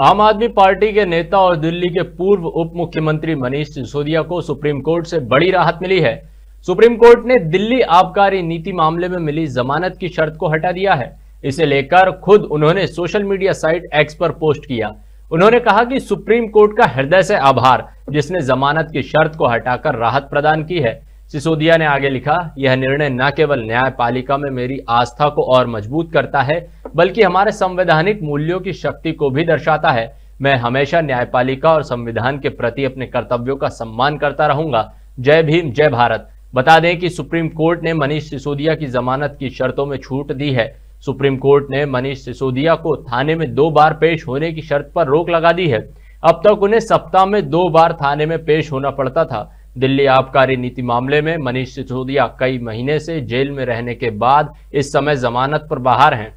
आम आदमी पार्टी के नेता और दिल्ली के पूर्व उप मुख्यमंत्री मनीष सिसोदिया को सुप्रीम कोर्ट से बड़ी राहत मिली है सुप्रीम कोर्ट ने दिल्ली आबकारी नीति मामले में मिली जमानत की शर्त को हटा दिया है इसे लेकर खुद उन्होंने सोशल मीडिया साइट एक्स पर पोस्ट किया उन्होंने कहा कि सुप्रीम कोर्ट का हृदय से आभार जिसने जमानत की शर्त को हटाकर राहत प्रदान की है सिसोदिया ने आगे लिखा यह निर्णय न केवल न्यायपालिका में मेरी आस्था को और मजबूत करता है बल्कि हमारे संवैधानिक मूल्यों की शक्ति को भी दर्शाता है मैं हमेशा न्यायपालिका और संविधान के प्रति अपने कर्तव्यों का सम्मान करता रहूंगा जय भीम जय भारत बता दें कि सुप्रीम कोर्ट ने मनीष सिसोदिया की जमानत की शर्तों में छूट दी है सुप्रीम कोर्ट ने मनीष सिसोदिया को थाने में दो बार पेश होने की शर्त पर रोक लगा दी है अब तक उन्हें सप्ताह में दो बार थाने में पेश होना पड़ता था दिल्ली आबकारी नीति मामले में मनीष सिसोदिया कई महीने से जेल में रहने के बाद इस समय जमानत पर बाहर हैं